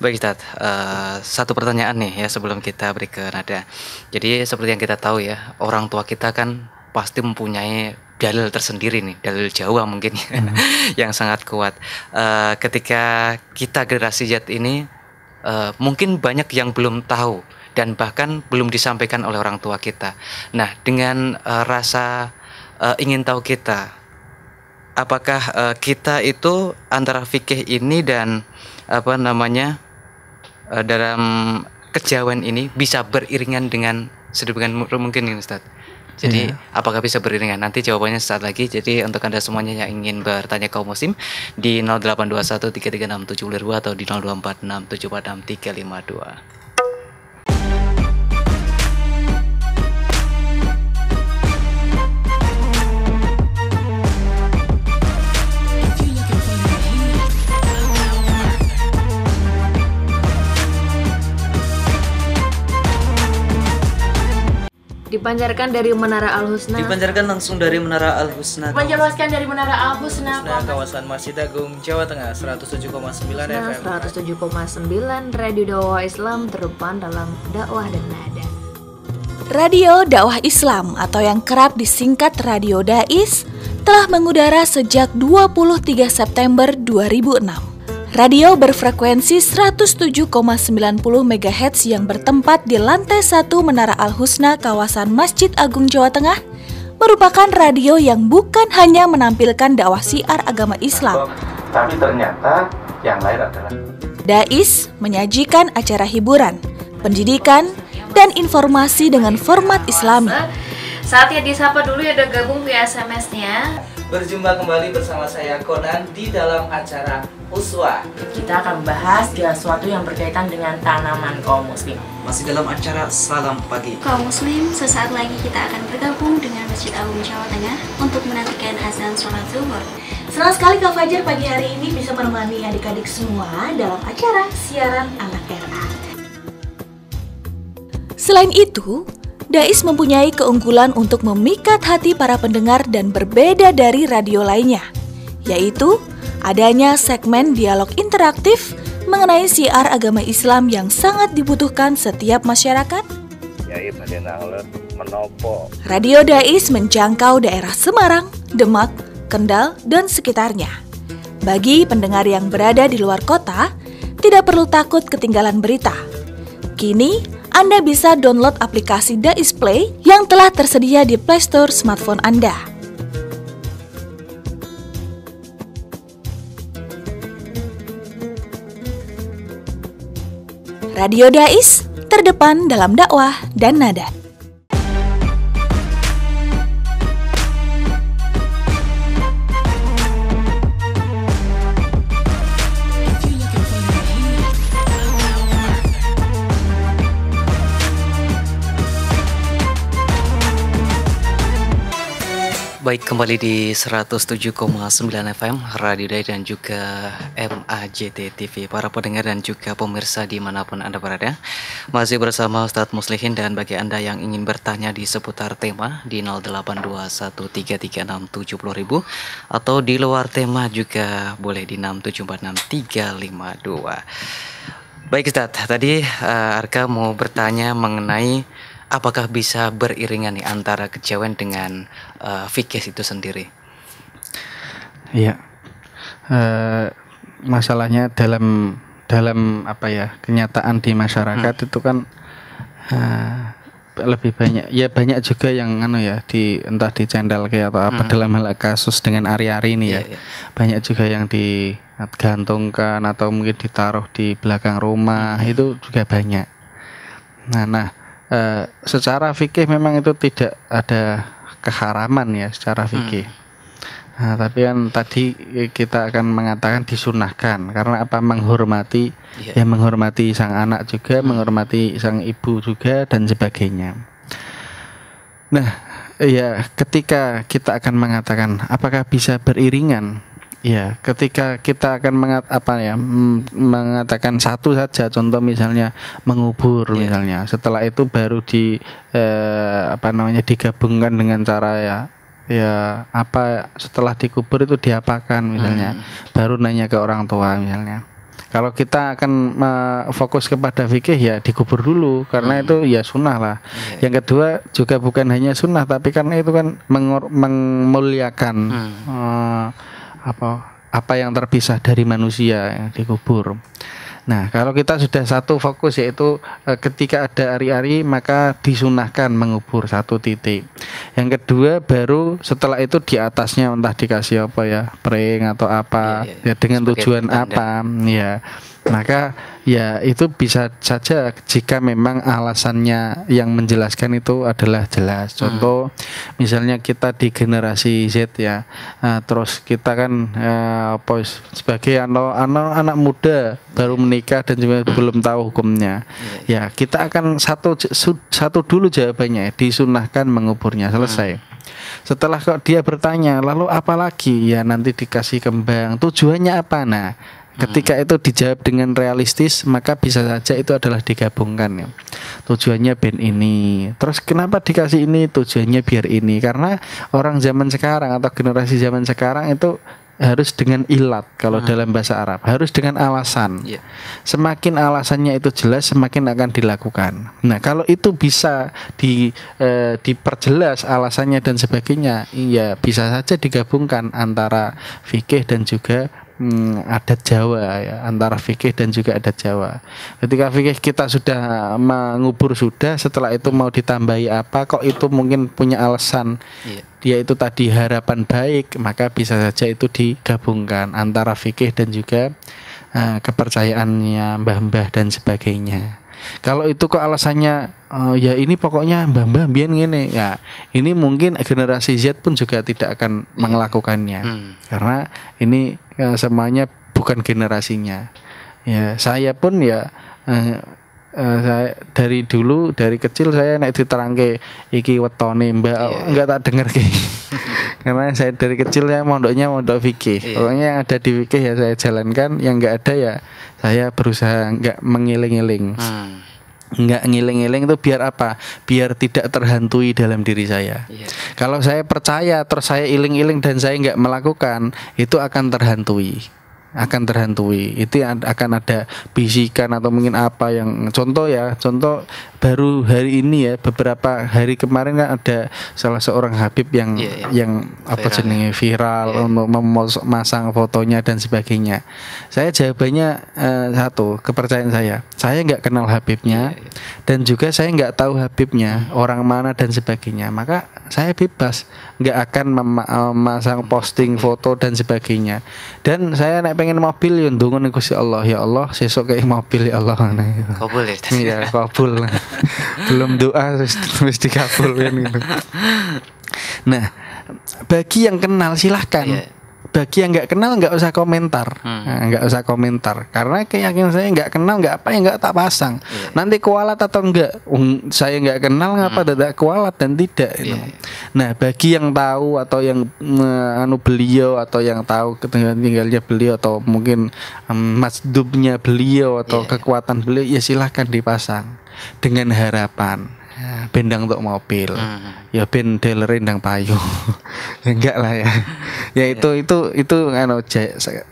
Speaker 1: Baik Ustadz, uh, satu pertanyaan nih ya sebelum kita beri ke Nada. Jadi seperti yang kita tahu ya, orang tua kita kan pasti mempunyai dalil tersendiri nih, dalil Jawa mungkin ya, hmm. yang sangat kuat. Uh, ketika kita generasi Z ini uh, mungkin banyak yang belum tahu dan bahkan belum disampaikan oleh orang tua kita. Nah, dengan uh, rasa uh, ingin tahu kita, apakah uh, kita itu antara fikih ini dan apa namanya uh, dalam kejauhan ini bisa beriringan dengan sedemikian mungkin ini Ustaz. Jadi yeah. apakah bisa beriringan? Nanti jawabannya saat lagi. Jadi untuk Anda semuanya yang ingin bertanya kaum muslim di 0821 atau di 0246746352.
Speaker 3: Dipancarkan dari Menara Al Husna.
Speaker 1: Dipancarkan langsung dari Menara Al Husna. Dipancarkan
Speaker 3: dari Menara Al Husna. Husna
Speaker 1: kawasan Masjid Agung Jawa Tengah 107,9 FM.
Speaker 3: 107,9 Radio Dakwah Islam terdepan dalam dakwah dan nada. Radio Dakwah Islam atau yang kerap disingkat Radio Dais telah mengudara sejak 23 September 2006. Radio berfrekuensi 107,90 MHz yang bertempat di lantai 1 Menara Al-Husna kawasan Masjid Agung Jawa Tengah merupakan radio yang bukan hanya menampilkan dakwah siar agama Islam.
Speaker 2: Tapi ternyata yang lain adalah
Speaker 3: Dais menyajikan acara hiburan, pendidikan, dan informasi dengan format Islami. Saatnya disapa dulu ya udah gabung via SMS-nya.
Speaker 2: Berjumpa kembali bersama saya Conan di dalam acara Uswa. Kita akan membahas segala sesuatu yang berkaitan dengan tanaman kaum
Speaker 1: muslim. Masih dalam acara Salam Pagi.
Speaker 3: Kaum muslim, sesaat lagi kita akan bergabung dengan Masjid Agung Jawa Tengah untuk menantikan azan sholat zuhur. Senang sekali Kak Fajar pagi hari ini bisa menemani adik-adik semua dalam acara siaran anak RA. Selain itu, Dais mempunyai keunggulan untuk memikat hati para pendengar dan berbeda dari radio lainnya, yaitu adanya segmen dialog interaktif mengenai siar agama Islam yang sangat dibutuhkan setiap masyarakat? Radio Dais menjangkau daerah Semarang, Demak, Kendal, dan sekitarnya. Bagi pendengar yang berada di luar kota, tidak perlu takut ketinggalan berita. Kini, Anda bisa download aplikasi Dais Play yang telah tersedia di Play Store smartphone Anda. Radio Dais, terdepan dalam dakwah dan nada.
Speaker 1: Baik, kembali di 107,9 FM Radio Day dan juga MAJT TV Para pendengar dan juga pemirsa dimanapun Anda berada Masih bersama Ustadz Muslihin dan bagi Anda yang ingin bertanya di seputar tema Di 082133670000 Atau di luar tema juga boleh di 6746352 Baik Ustadz, tadi uh, Arka mau bertanya mengenai apakah bisa beriringan nih antara kejawen dengan uh, fikih itu sendiri?
Speaker 2: Iya. Uh, masalahnya dalam dalam apa ya kenyataan di masyarakat hmm. itu kan uh, lebih banyak ya banyak juga yang anu ya di entah di channel kayak atau apa hmm. dalam hal kasus dengan ari-ari ini yeah, ya yeah. Iya. banyak juga yang digantungkan atau mungkin ditaruh di belakang rumah hmm. itu juga banyak nah nah uh, secara fikih memang itu tidak ada keharaman ya secara hmm. fikih. Hmm. Nah, tapi kan tadi kita akan mengatakan disunahkan karena apa menghormati yeah. ya menghormati sang anak juga, hmm. menghormati sang ibu juga dan sebagainya. Nah, ya ketika kita akan mengatakan apakah bisa beriringan Iya, ketika kita akan mengat apa ya mm, mengatakan satu saja, contoh misalnya mengubur ya. misalnya. Setelah itu baru di eh, apa namanya digabungkan dengan cara ya ya apa setelah dikubur itu diapakan misalnya hmm. baru nanya ke orang tua misalnya kalau kita akan uh, fokus kepada fikih ya dikubur dulu karena hmm. itu ya sunnah lah iya, iya. yang kedua juga bukan hanya sunnah tapi karena itu kan mengor- memuliakan hmm. uh, apa apa yang terpisah dari manusia yang dikubur. Nah, kalau kita sudah satu fokus yaitu e, ketika ada ari-ari maka disunahkan mengubur satu titik. Yang kedua baru setelah itu di atasnya entah dikasih apa ya, pring atau apa ya, ya. ya dengan tujuan tanda. apa ya maka ya itu bisa saja jika memang alasannya yang menjelaskan itu adalah jelas hmm. contoh hmm. misalnya kita di generasi Z ya nah, terus kita kan eh, apa sebagai anak, anak anak muda baru menikah dan juga belum tahu hukumnya iya. ya kita akan satu satu dulu jawabannya disunahkan menguburnya selesai hmm. setelah kok dia bertanya lalu apa lagi ya nanti dikasih kembang tujuannya apa nah Ketika itu dijawab dengan realistis, maka bisa saja itu adalah digabungkan ya. Tujuannya band ini. Terus kenapa dikasih ini? Tujuannya biar ini. Karena orang zaman sekarang atau generasi zaman sekarang itu harus dengan ilat kalau hmm. dalam bahasa Arab harus dengan alasan yeah. semakin alasannya itu jelas semakin akan dilakukan nah kalau itu bisa di e, diperjelas alasannya dan sebagainya iya bisa saja digabungkan antara fikih dan juga hmm, adat Jawa ya, antara fikih dan juga adat Jawa. Ketika fikih kita sudah mengubur sudah, setelah itu mau ditambahi apa, kok itu mungkin punya alasan. Yeah. Dia itu tadi harapan baik, maka bisa saja itu digabungkan antara fikih dan juga uh, kepercayaannya mbah-mbah dan sebagainya. Kalau itu kok alasannya uh, ya ini pokoknya mbah-mbah biar ini, ya. Ini mungkin generasi Z pun juga tidak akan iya. melakukannya. Hmm. Karena ini ya, semuanya bukan generasinya ya saya pun ya eh, eh, saya dari dulu dari kecil saya naik diterangke iki wetone mbak yeah. Iya, iya. nggak tak denger ki karena saya dari kecil ya mondoknya mondok fikih yeah. pokoknya yang ada di fikih ya saya jalankan yang nggak ada ya saya berusaha nggak mengiling-iling hmm nggak ngiling-ngiling itu biar apa? Biar tidak terhantui dalam diri saya. Yeah. Kalau saya percaya terus saya iling-iling dan saya nggak melakukan, itu akan terhantui akan terhantui itu akan ada bisikan atau mungkin apa yang contoh ya contoh baru hari ini ya beberapa hari kemarin kan ada salah seorang Habib yang yeah, yeah. yang apa jenenge ya. viral yeah. untuk memasang fotonya dan sebagainya saya jawabannya uh, satu kepercayaan saya saya nggak kenal Habibnya yeah, yeah. dan juga saya nggak tahu Habibnya orang mana dan sebagainya maka saya bebas nggak akan memasang eh, posting foto dan sebagainya dan saya naik pengen mobil ya ndonga ning Gusti Allah ya Allah sesuk kayak mobil ya Allah ngene. Kabul ya. Iya, kabul. Belum doa terus terus dikabulkan gitu. Nah, bagi yang kenal silahkan. Yeah bagi yang nggak kenal nggak usah komentar hmm. Nah, nggak hmm. usah komentar karena keyakinan saya nggak kenal nggak apa yang nggak tak pasang yeah. nanti kualat atau enggak um, saya nggak kenal hmm. ngapa hmm. dadak kualat dan tidak yeah. itu. Iya, iya. nah bagi yang tahu atau yang uh, anu beliau atau yang tahu ketinggalan tinggalnya beliau atau mungkin um, masdubnya beliau atau yeah. Iya. kekuatan beliau ya silahkan dipasang dengan harapan bendang untuk mobil hmm. ya ben dealer indang payu enggak lah ya ya itu iya. yeah. itu itu ano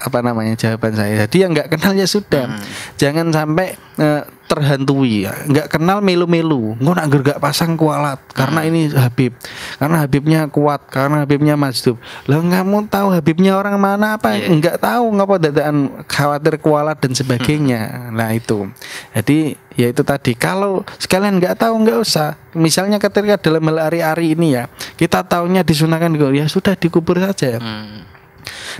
Speaker 2: apa namanya jawaban saya jadi yang enggak kenal ya sudah hmm. jangan sampai uh, terhantui ya enggak kenal melu-melu ngono nak gak pasang kualat karena hmm. ini Habib karena Habibnya kuat karena Habibnya masjid lah mau tahu Habibnya orang mana apa yeah. enggak tahu ngapa dadaan khawatir kualat dan sebagainya hmm. nah itu jadi ya itu tadi kalau sekalian nggak tahu nggak usah. Misalnya ketika dalam melari hari ini ya kita tahunya disunahkan ya sudah dikubur saja. Ya. Hmm.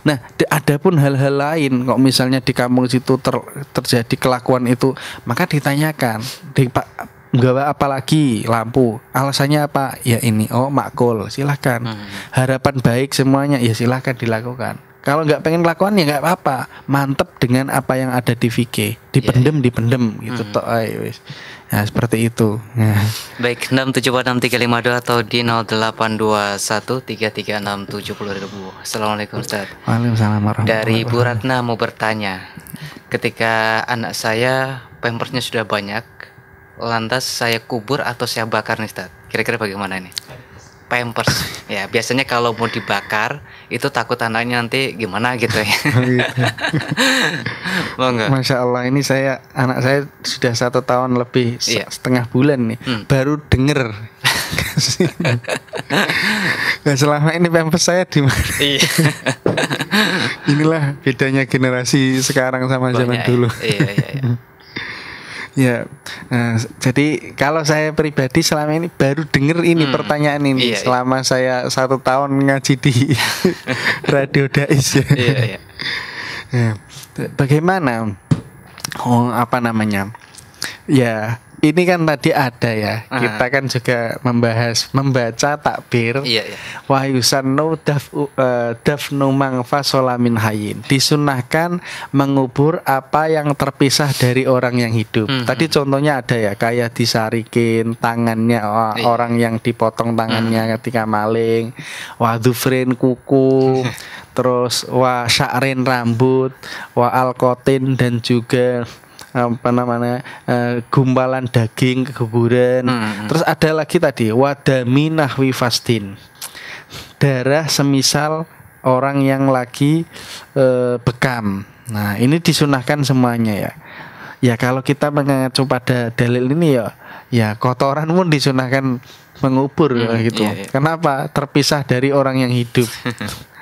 Speaker 2: Nah, ada pun hal-hal lain kok misalnya di kampung situ ter, terjadi kelakuan itu, maka ditanyakan, di Pak nggak apa lagi lampu alasannya apa ya ini oh makul silahkan hmm. harapan baik semuanya ya silahkan dilakukan kalau nggak pengen lakukan ya nggak apa-apa. Mantep dengan apa yang ada di VK. Dipendem, yeah, iya. dipendem gitu. Hmm. Toh, ayo, wis. Nah, seperti itu. Nah.
Speaker 1: Baik, 6746352 atau di 08213367000. Assalamualaikum Ustaz. Waalaikumsalam warahmatullahi Dari Bu Ratna mau bertanya. Ketika anak saya pampersnya sudah banyak, lantas saya kubur atau saya bakar nih Ustaz? Kira-kira bagaimana ini? pampers ya biasanya kalau mau dibakar itu takut anaknya nanti gimana gitu ya gitu. mau
Speaker 2: masya allah ini saya anak saya sudah satu tahun lebih iya. setengah bulan nih hmm. baru denger Gak selama ini pampers saya di iya. inilah bedanya generasi sekarang sama Banyak, zaman ya. dulu iya, iya, iya. Ya, nah, jadi kalau saya pribadi selama ini baru dengar ini hmm, pertanyaan ini iya, iya. selama iya. saya satu tahun ngaji di radio Dais ya. Iya, iya. Ya, bagaimana? Oh, apa namanya? Ya, ini kan tadi ada ya. Aha. Kita kan juga membahas membaca takbir. Iya, iya. sanu daf uh, dafnu mangfa solamin hayin. Disunahkan mengubur apa yang terpisah dari orang yang hidup. -hmm. Tadi hmm. contohnya ada ya kayak disarikin tangannya oh, iya. orang yang dipotong tangannya -hmm. ketika maling. Wah Wadufrin kuku. terus wa sya'rin rambut, wa alkotin dan juga apa namanya uh, eh, gumpalan daging keguguran. Hmm, hmm. Terus ada lagi tadi wadami nahwi fastin. Darah semisal orang yang lagi uh, bekam. Nah, ini disunahkan semuanya ya. Ya kalau kita mengacu pada dalil ini ya, ya kotoran pun disunahkan mengubur hmm, gitu. Iya, iya. Kenapa? Terpisah dari orang yang hidup.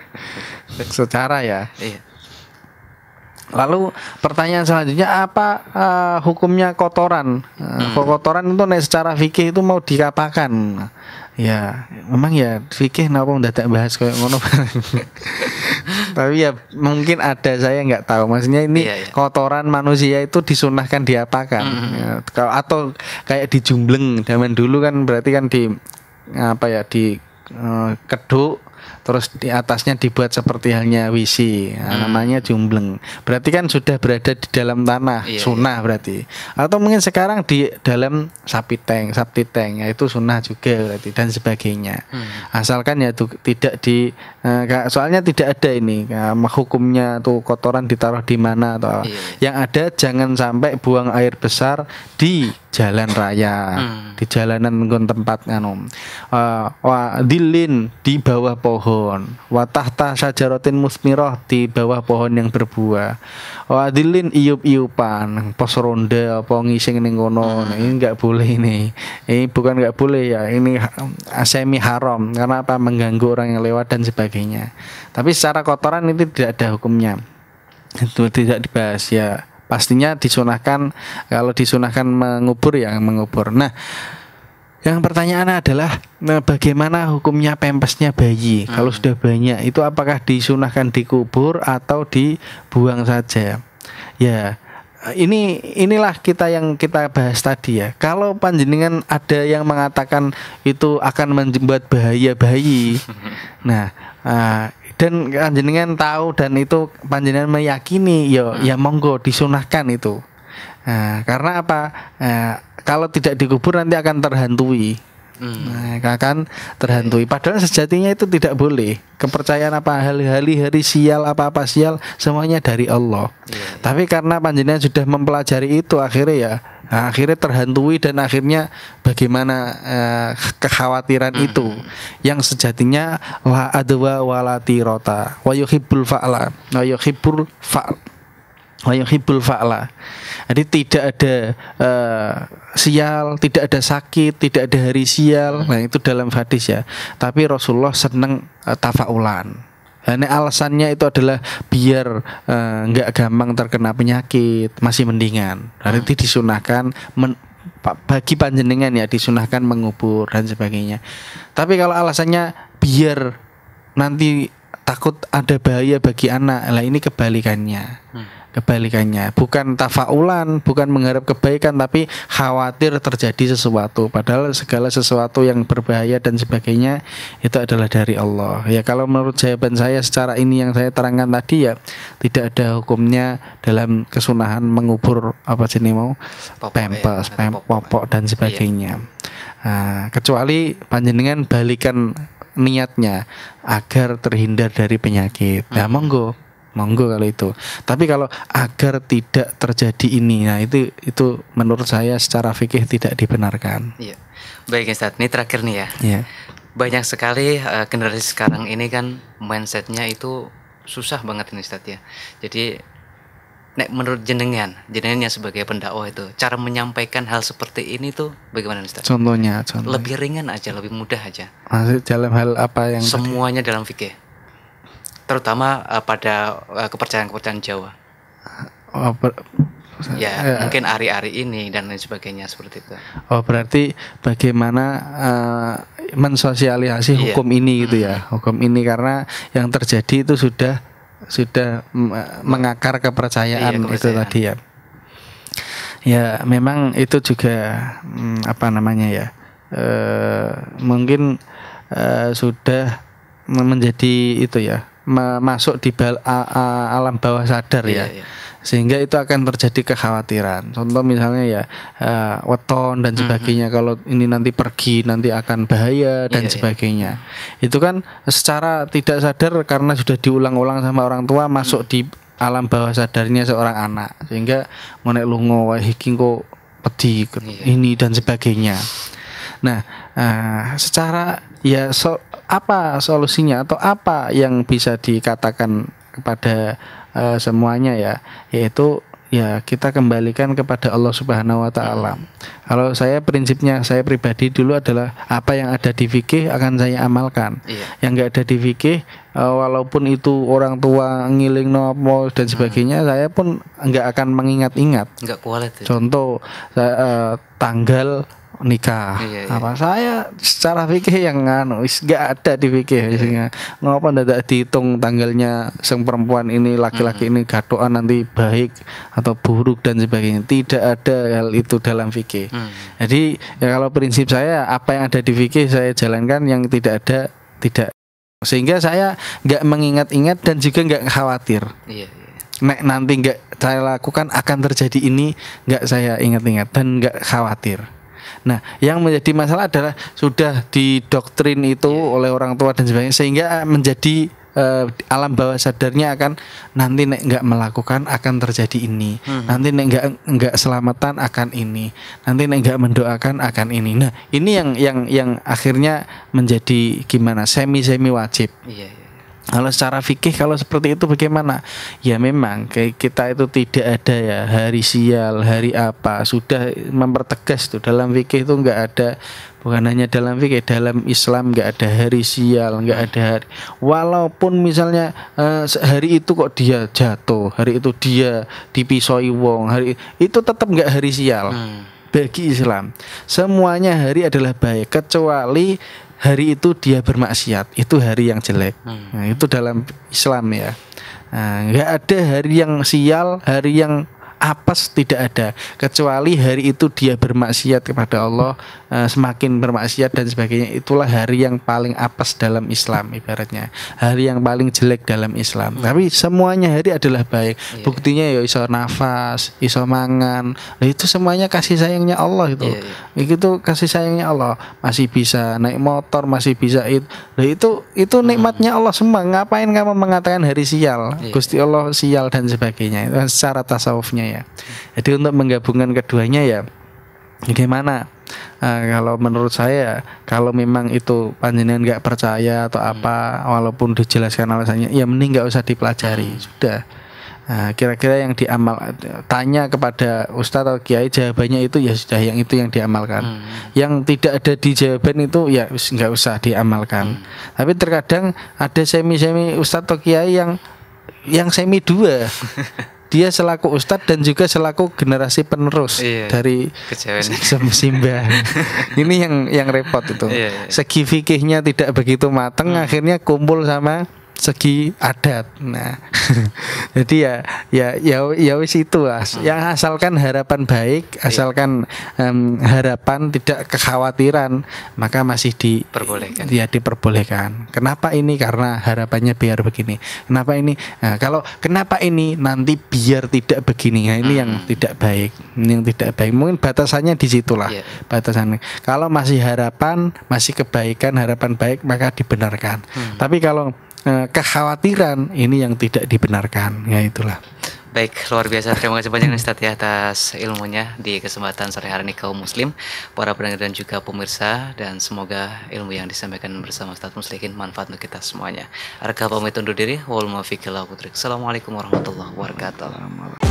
Speaker 2: Secara ya. Iya. Lalu pertanyaan selanjutnya apa uh, hukumnya kotoran? Uh, hmm. Kotoran itu naik secara fikih itu mau dikapakan? Ya, memang ya fikih kenapa mendadak bahas kayak ngono. Tapi ya mungkin ada saya nggak tahu. Maksudnya ini iya, iya. kotoran manusia itu disunahkan diapakan? Hmm. hmm. Ya, atau kayak dijumbleng zaman dulu kan berarti kan di apa ya di uh, keduk terus di atasnya dibuat seperti halnya wisi nah, hmm. namanya jumbleng berarti kan sudah berada di dalam tanah iya, sunnah iya. berarti atau mungkin sekarang di dalam sapi tank sapi tank yaitu sunnah juga berarti dan sebagainya hmm. asalkan ya tuh, tidak di uh, soalnya tidak ada ini uh, hukumnya tuh kotoran ditaruh di mana atau iya, iya. yang ada jangan sampai buang air besar di jalan raya hmm. di jalanan nggon tempat anu uh, wa dilin di bawah pohon wa tahta sajarotin musmiroh di bawah pohon yang berbuah wa dilin iup-iupan pos ronde, apa ngising ning kono hmm. ini nggak boleh ini ini bukan nggak boleh ya ini semi haram karena apa mengganggu orang yang lewat dan sebagainya tapi secara kotoran itu tidak ada hukumnya itu tidak dibahas ya pastinya disunahkan kalau disunahkan mengubur ya mengubur. Nah, yang pertanyaan adalah nah, bagaimana hukumnya pempesnya bayi hmm. kalau sudah banyak itu apakah disunahkan dikubur atau dibuang saja? Ya, ini inilah kita yang kita bahas tadi ya. Kalau panjenengan ada yang mengatakan itu akan membuat bahaya bayi, nah uh, dan panjenengan tahu dan itu panjenengan meyakini yo hmm. ya monggo disunahkan itu nah, karena apa nah, kalau tidak dikubur nanti akan terhantui Hmm. Nah, akan terhantui. Padahal sejatinya itu tidak boleh. Kepercayaan apa hal hal hari sial apa-apa sial semuanya dari Allah. Yeah. Tapi karena panjenengan sudah mempelajari itu akhirnya ya nah, akhirnya terhantui dan akhirnya bagaimana eh, kekhawatiran hmm. itu yang sejatinya la adwa walati rota wa yuhibbul fa'la wa yuhibbul fa'la wa yuhibbul fa'la. Jadi tidak ada uh, sial, tidak ada sakit, tidak ada hari sial. Nah itu dalam hadis ya. Tapi Rasulullah seneng uh, tafaulan. Nah, ini alasannya itu adalah biar eh, nggak uh, gampang terkena penyakit, masih mendingan. Berarti nah, disunahkan men bagi panjenengan ya disunahkan mengubur dan sebagainya. Tapi kalau alasannya biar nanti takut ada bahaya bagi anak lah ini kebalikannya hmm. kebalikannya bukan tafaulan bukan mengharap kebaikan tapi khawatir terjadi sesuatu padahal segala sesuatu yang berbahaya dan sebagainya itu adalah dari Allah ya kalau menurut jawaban saya secara ini yang saya terangkan tadi ya tidak ada hukumnya dalam kesunahan mengubur apa sih mau pempes ya, pempok dan sebagainya iya. nah, kecuali panjenengan balikan niatnya agar terhindar dari penyakit. Nah, hmm. monggo, monggo kalau itu. Tapi kalau agar tidak terjadi ini, nah itu itu menurut saya secara fikih tidak dibenarkan.
Speaker 1: Iya. Baik Ustaz, ini terakhir nih ya. Iya. Banyak sekali uh, generasi sekarang ini kan mindsetnya itu susah banget ini Ustaz ya. Jadi nek menurut jenengan, jenengannya sebagai pendakwah itu cara menyampaikan hal seperti ini tuh bagaimana Ustaz?
Speaker 2: Contohnya, contohnya. Lebih
Speaker 1: ringan aja, lebih mudah aja.
Speaker 2: Masih dalam hal apa yang
Speaker 1: Semuanya tadi? dalam fikih. Terutama uh, pada eh, kepercayaan-kepercayaan uh, Jawa.
Speaker 2: Oh, oh, ber... Ya, ya,
Speaker 1: mungkin ari-ari ini dan lain sebagainya seperti itu.
Speaker 2: Oh, berarti bagaimana uh, mensosialisasi iya. hukum iya. ini gitu ya. Hukum ini karena yang terjadi itu sudah sudah mengakar kepercayaan, iya, itu tadi ya. Ya memang itu juga apa namanya ya e, mungkin e, sudah menjadi itu ya masuk di bal, a, a, alam bawah sadar iya, ya. Iya sehingga itu akan terjadi kekhawatiran. Contoh misalnya ya uh, weton dan hmm, sebagainya. Mm -hmm. Kalau ini nanti pergi nanti akan bahaya dan yeah, iya. sebagainya. Yeah. Itu kan secara tidak sadar karena sudah diulang-ulang sama orang tua hmm. masuk di alam bawah sadarnya seorang anak sehingga ngonek lungo hiking kok pedi yeah. ini dan sebagainya. Nah, uh, secara ya so, apa solusinya atau apa yang bisa dikatakan kepada uh, semuanya ya yaitu ya kita kembalikan kepada Allah Subhanahu wa taala. Kalau saya prinsipnya saya pribadi dulu adalah apa yang ada di fikih akan saya amalkan. Iya. Yang enggak ada di fikih eh, walaupun itu orang tua ngiling nopo dan sebagainya hmm. saya pun enggak akan mengingat-ingat. Enggak kualat. Contoh saya, uh, eh, tanggal nikah iya, iya, iya. apa saya secara fikih yang nganu wis gak ada di fikih iya. iya. ngapa ndak dihitung tanggalnya sang perempuan ini laki-laki hmm. ini gadoan nanti baik atau buruk dan sebagainya tidak ada hal itu dalam fikih hmm. jadi ya kalau prinsip saya apa yang ada di fikih saya jalankan yang tidak ada tidak sehingga saya nggak mengingat-ingat dan juga nggak khawatir. Iya. iya. Nek nanti nggak saya lakukan akan terjadi ini nggak saya ingat-ingat dan nggak khawatir. Nah, yang menjadi masalah adalah sudah didoktrin itu iya. oleh orang tua dan sebagainya sehingga eh, menjadi uh, alam bawah sadarnya akan nanti nek nggak melakukan akan terjadi ini hmm. nanti nek nggak nggak selamatan akan ini nanti nek nggak mendoakan akan ini nah ini yang yang yang akhirnya menjadi gimana semi semi wajib Yeah, yeah. Kalau secara fikih kalau seperti itu bagaimana? Ya memang kayak kita itu tidak ada ya hari sial, hari apa sudah mempertegas tuh dalam fikih itu enggak ada bukan hanya dalam fikih dalam Islam enggak ada hari sial, enggak ada hari. Walaupun misalnya eh, hari itu kok dia jatuh, hari itu dia dipisoi wong, hari itu tetap enggak hari sial. Hmm. Bagi Islam, semuanya hari adalah baik kecuali hari itu dia bermaksiat itu hari yang jelek hmm. nah, itu dalam Islam ya nah, nggak nah, ada hari yang sial hari yang apes tidak ada kecuali hari itu dia bermaksiat kepada Allah Eh, semakin bermaksiat dan sebagainya itulah hari yang paling apes dalam Islam ibaratnya hari yang paling jelek dalam Islam hmm. tapi semuanya hari adalah baik yeah. buktinya ya iso nafas iso mangan nah, itu semuanya kasih sayangnya Allah itu yeah. itu kasih sayangnya Allah masih bisa naik motor masih bisa itu nah, itu itu hmm. nikmatnya Allah semua ngapain kamu mengatakan hari sial yeah. Gusti Allah sial dan sebagainya itu secara tasawufnya ya jadi untuk menggabungkan keduanya ya bagaimana Nah, kalau menurut saya kalau memang itu panjenengan nggak percaya atau hmm. apa walaupun dijelaskan alasannya ya mending nggak usah dipelajari hmm. sudah kira eh, kira-kira yang diamal tanya kepada ustadz atau kiai jawabannya itu ya sudah yang itu yang diamalkan. Hmm. Yang tidak ada di jawaban itu ya nggak usah diamalkan. Hmm. Tapi terkadang ada semi-semi ustadz atau kiai yang yang semi dua. dia selaku ustadz dan juga selaku generasi penerus iya, dari Simbah. ini yang yang repot itu. Iya, iya. Segi fikihnya tidak begitu mateng, hmm. akhirnya kumpul sama segi adat. Nah, jadi ya ya ya ya wis itu lah. yang asalkan harapan baik, iya. asalkan um, harapan tidak kekhawatiran, maka masih diperbolehkan. Ya diperbolehkan. Kenapa ini? Karena harapannya biar begini. Kenapa ini? Nah, kalau kenapa ini nanti biar tidak begini. Nah, ini hmm. yang tidak baik. Ini yang tidak baik. Mungkin batasannya di situlah yeah. batasannya. Kalau masih harapan, masih kebaikan, harapan baik maka dibenarkan. Hmm. Tapi kalau Nah, kekhawatiran ini yang tidak dibenarkan ya itulah
Speaker 1: Baik, luar biasa. Terima kasih banyak Ustadz ya atas ilmunya di kesempatan sore hari ini kaum muslim, para pendengar dan juga pemirsa dan semoga ilmu yang disampaikan bersama Ustadz Muslimin manfaat untuk kita semuanya. Arka pamit undur diri. Wal Assalamualaikum warahmatullahi wabarakatuh.